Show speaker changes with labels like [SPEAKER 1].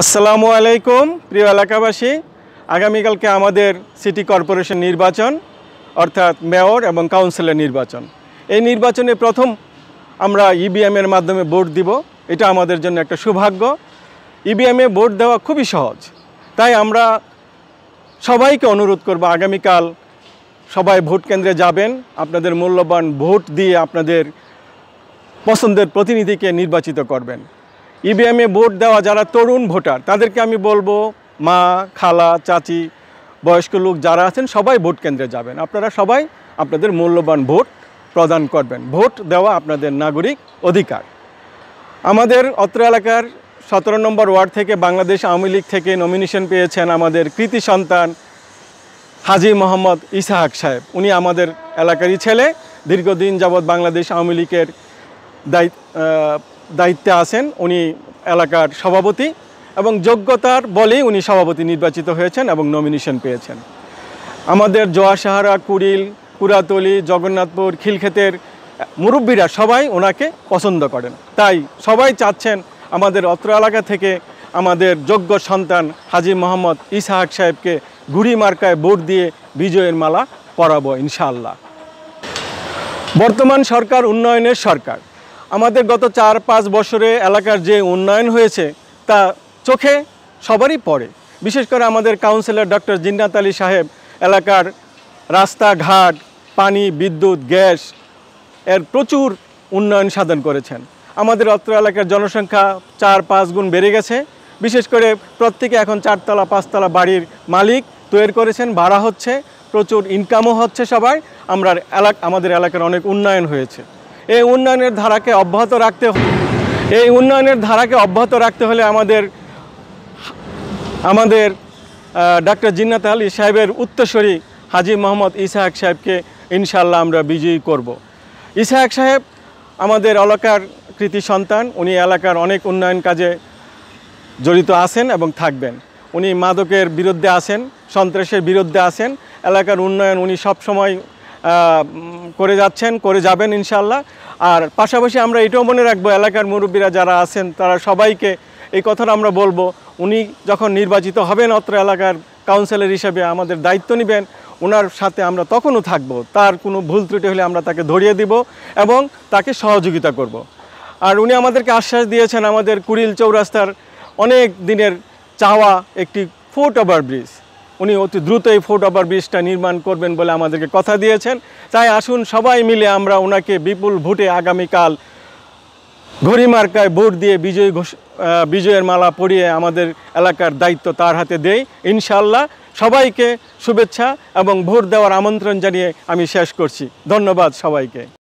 [SPEAKER 1] আসসালামু আলাইকুম প্রিয় এলাকাবাসী আগামীকালকে আমাদের সিটি কর্পোরেশন নির্বাচন অর্থাৎ মেয়র এবং কাউন্সিলের নির্বাচন এই নির্বাচনে প্রথম আমরা ইবিএমের e মাধ্যমে ভোট দিব এটা আমাদের জন্য একটা সৌভাগ্য ইবিএমে e ভোট দেওয়া খুবই সহজ তাই আমরা সবাইকে অনুরোধ করব আগামীকাল সবাই ভোট কেন্দ্রে যাবেন আপনাদের মূল্যবান ভোট দিয়ে আপনাদের পছন্দের প্রতিনিধিকে নির্বাচিত করবেন ইভিএমে ভোট দেওয়া যারা তরুণ ভোটার তাদেরকে আমি বলবো মা খালা চাচি বয়স্ক লোক যারা আছেন সবাই ভোট কেন্দ্রে যাবেন আপনারা সবাই আপনাদের মূল্যবান ভোট প্রদান করবেন ভোট দেওয়া আপনাদের নাগরিক অধিকার আমাদের অত্র এলাকার সতেরো নম্বর ওয়ার্ড থেকে বাংলাদেশ আওয়ামী লীগ থেকে নমিনেশন পেয়েছেন আমাদের কৃতি সন্তান হাজি মোহাম্মদ ইসাহাক সাহেব উনি আমাদের এলাকারই ছেলে দীর্ঘদিন যাবৎ বাংলাদেশ আওয়ামী লীগের দায়িত্ব দায়িত্বে আছেন উনি এলাকার সভাপতি এবং যোগ্যতার বলেই উনি সভাপতি নির্বাচিত হয়েছেন এবং নমিনেশন পেয়েছেন আমাদের জোয়াসাহারা কুড়িল পুরাতলি জগন্নাথপুর খিলক্ষেতের মুরব্বীরা সবাই ওনাকে পছন্দ করেন তাই সবাই চাচ্ছেন আমাদের অত্র এলাকা থেকে আমাদের যোগ্য সন্তান হাজি মোহাম্মদ ইসাহাক সাহেবকে ঘুড়ি মার্কায় ভোট দিয়ে বিজয়ের মালা পরাব ইনশাআল্লাহ বর্তমান সরকার উন্নয়নের সরকার আমাদের গত চার পাঁচ বছরে এলাকার যে উন্নয়ন হয়েছে তা চোখে সবারই পড়ে বিশেষ করে আমাদের কাউন্সিলর ডক্টর জিন্নাত আলী সাহেব এলাকার রাস্তাঘাট পানি বিদ্যুৎ গ্যাস এর প্রচুর উন্নয়ন সাধন করেছেন আমাদের অত্র এলাকার জনসংখ্যা চার পাঁচ গুণ বেড়ে গেছে বিশেষ করে প্রত্যেকে এখন চারতলা পাঁচতলা বাড়ির মালিক তৈরি করেছেন ভাড়া হচ্ছে প্রচুর ইনকামও হচ্ছে সবাই আমরা এলাক আমাদের এলাকার অনেক উন্নয়ন হয়েছে এই উন্নয়নের ধারাকে অব্যাহত রাখতে এই উন্নয়নের ধারাকে অব্যাহত রাখতে হলে আমাদের আমাদের ডাক্তার জিন্নাত আলী সাহেবের উত্তরস্বরী হাজি মোহাম্মদ ইসাহাক সাহেবকে ইনশাল্লাহ আমরা বিজয়ী করব। ইসাহাক সাহেব আমাদের এলাকার কৃতি সন্তান উনি এলাকার অনেক উন্নয়ন কাজে জড়িত আছেন এবং থাকবেন উনি মাদকের বিরুদ্ধে আছেন সন্ত্রাসের বিরুদ্ধে আছেন এলাকার উন্নয়ন উনি সবসময় করে যাচ্ছেন করে যাবেন ইনশাল্লাহ আর পাশাপাশি আমরা এটাও মনে রাখবো এলাকার মুরব্বীরা যারা আছেন তারা সবাইকে এই কথাটা আমরা বলবো উনি যখন নির্বাচিত হবেন অত্র এলাকার কাউন্সিলর হিসেবে আমাদের দায়িত্ব নেবেন ওনার সাথে আমরা তখনও থাকব তার কোনো ভুল ত্রুটি হলে আমরা তাকে ধরিয়ে দিব এবং তাকে সহযোগিতা করব। আর উনি আমাদেরকে আশ্বাস দিয়েছেন আমাদের কুড়িল চৌরাস্তার অনেক দিনের চাওয়া একটি ফুট ওভার ব্রিজ উনি অতি দ্রুত এই ফুট ওভার ব্রিজটা নির্মাণ করবেন বলে আমাদেরকে কথা দিয়েছেন তাই আসুন সবাই মিলে আমরা ওনাকে বিপুল ভোটে আগামীকাল ঘড়িমার্কায় ভোট দিয়ে বিজয় ঘোষ বিজয়ের মালা পরিয়ে আমাদের এলাকার দায়িত্ব তার হাতে দেই ইনশাল্লাহ সবাইকে শুভেচ্ছা এবং ভোট দেওয়ার আমন্ত্রণ জানিয়ে আমি শেষ করছি ধন্যবাদ সবাইকে